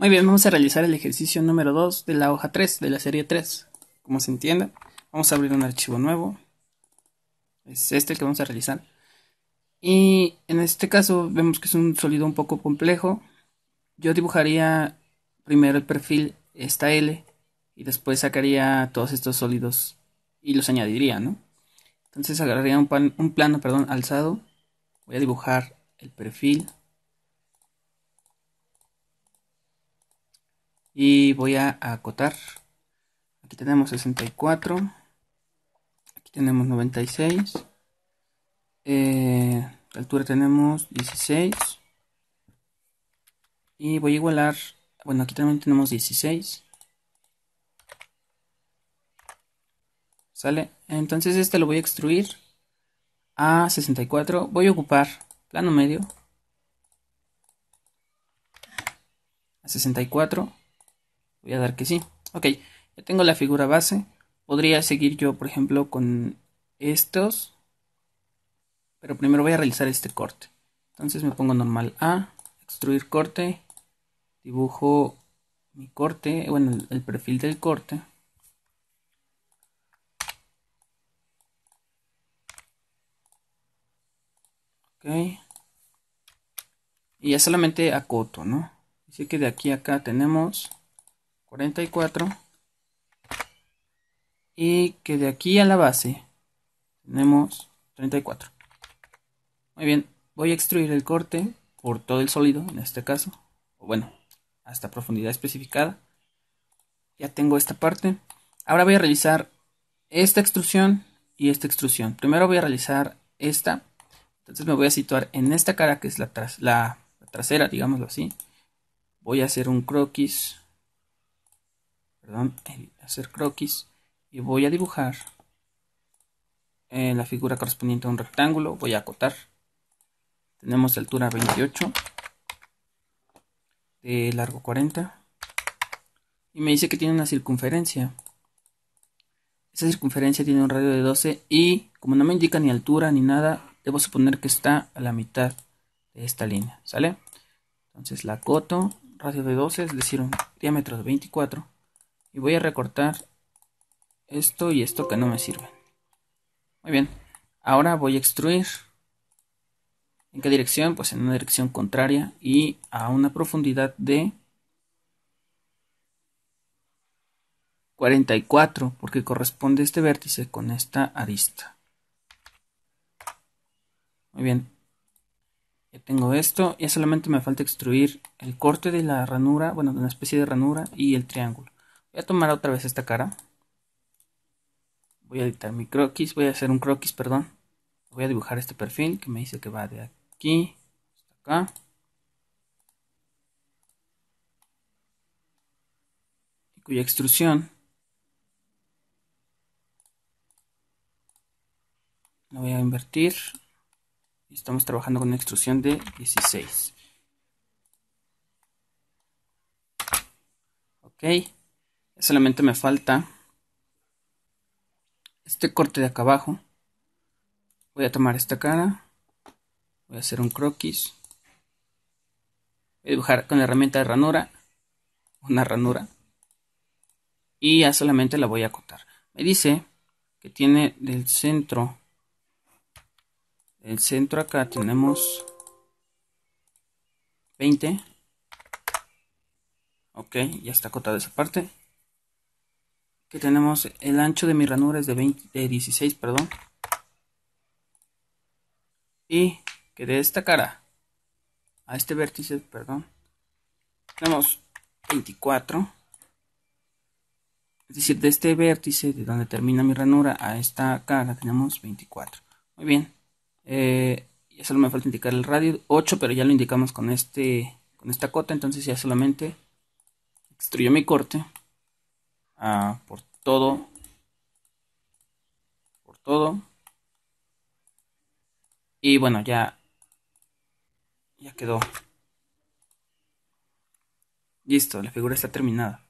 Muy bien, vamos a realizar el ejercicio número 2 de la hoja 3, de la serie 3. Como se entienda, vamos a abrir un archivo nuevo. Es este el que vamos a realizar. Y en este caso vemos que es un sólido un poco complejo. Yo dibujaría primero el perfil, esta L, y después sacaría todos estos sólidos y los añadiría, ¿no? Entonces agarraría un, un plano perdón, alzado. Voy a dibujar el perfil y voy a acotar. Aquí tenemos 64, aquí tenemos 96, eh, altura tenemos 16 y voy a igualar, bueno aquí también tenemos 16. ¿Sale? Entonces este lo voy a extruir a 64. Voy a ocupar plano medio a 64 Voy a dar que sí. Ok, ya tengo la figura base. Podría seguir yo, por ejemplo, con estos. Pero primero voy a realizar este corte. Entonces me pongo normal A, extruir corte, dibujo mi corte, bueno, el, perfil del corte. Ok. Y ya solamente acoto, ¿no? Dice que de aquí a acá tenemos 44 y que de aquí a la base tenemos 34 muy bien voy a extruir el corte por todo el sólido en este caso o bueno hasta profundidad especificada ya tengo esta parte ahora voy a realizar esta extrusión y esta extrusión primero voy a realizar esta entonces me voy a situar en esta cara que es la, la trasera digámoslo así voy a hacer un croquis perdón, hacer croquis y voy a dibujar eh, la figura correspondiente a un rectángulo, voy a acotar. Tenemos altura 28, de largo 40 y me dice que tiene una circunferencia. Esa circunferencia tiene un radio de 12 y como no me indica ni altura ni nada, debo suponer que está a la mitad de esta línea, ¿sale? Entonces la acoto, radio de 12, es decir, un diámetro de 24 y voy a recortar esto y esto que no me sirven. Muy bien, ahora voy a extruir. ¿En qué dirección? Pues en una dirección contraria y a una profundidad de 44 porque corresponde este vértice con esta arista. Muy bien. Ya tengo esto. Ya solamente me falta extruir el corte de la ranura, bueno, de una especie de ranura y el triángulo. Voy a tomar otra vez esta cara. Voy a editar mi croquis. Voy a hacer un croquis, perdón. Voy a dibujar este perfil que me dice que va de aquí hasta acá. Y cuya extrusión la voy a invertir. Y estamos trabajando con una extrusión de 16. Ok. Solamente me falta este corte de acá abajo. Voy a tomar esta cara. Voy a hacer un croquis. Voy a dibujar con la herramienta de ranura. Una ranura. Y ya solamente la voy a acotar. Me dice que tiene del centro. Del centro acá tenemos 20. Ok, ya está acotada esa parte que tenemos el ancho de mi ranura es de, 16 perdón y que de esta cara a este vértice perdón tenemos 24 es decir de este vértice de donde termina mi ranura a esta cara tenemos 24 muy bien eh, ya solo me falta indicar el radio 8 pero ya lo indicamos con este con esta cota entonces ya solamente extruyo mi corte Ah, por todo, por todo. Y bueno, ya, ya quedó. Listo, la figura está terminada.